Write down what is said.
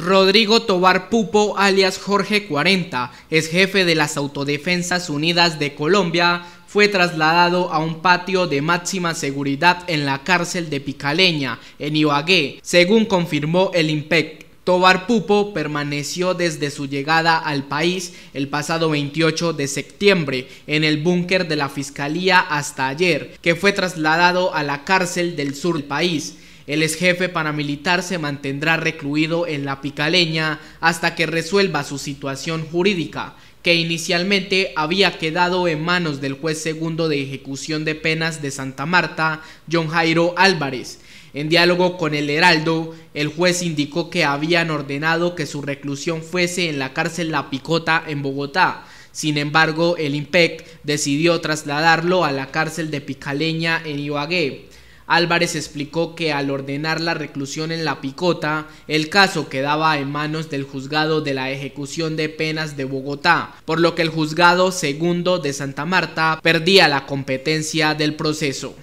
Rodrigo Tobar Pupo, alias Jorge 40, es jefe de las Autodefensas Unidas de Colombia, fue trasladado a un patio de máxima seguridad en la cárcel de Picaleña, en Ibagué, según confirmó el IMPEC. Tobar Pupo permaneció desde su llegada al país el pasado 28 de septiembre en el búnker de la Fiscalía hasta ayer, que fue trasladado a la cárcel del sur del país. El ex jefe paramilitar se mantendrá recluido en la picaleña hasta que resuelva su situación jurídica, que inicialmente había quedado en manos del juez segundo de ejecución de penas de Santa Marta, John Jairo Álvarez. En diálogo con el Heraldo, el juez indicó que habían ordenado que su reclusión fuese en la cárcel La Picota en Bogotá. Sin embargo, el IMPEC decidió trasladarlo a la cárcel de Picaleña en Ibagué. Álvarez explicó que al ordenar la reclusión en La Picota, el caso quedaba en manos del juzgado de la ejecución de penas de Bogotá, por lo que el juzgado segundo de Santa Marta perdía la competencia del proceso.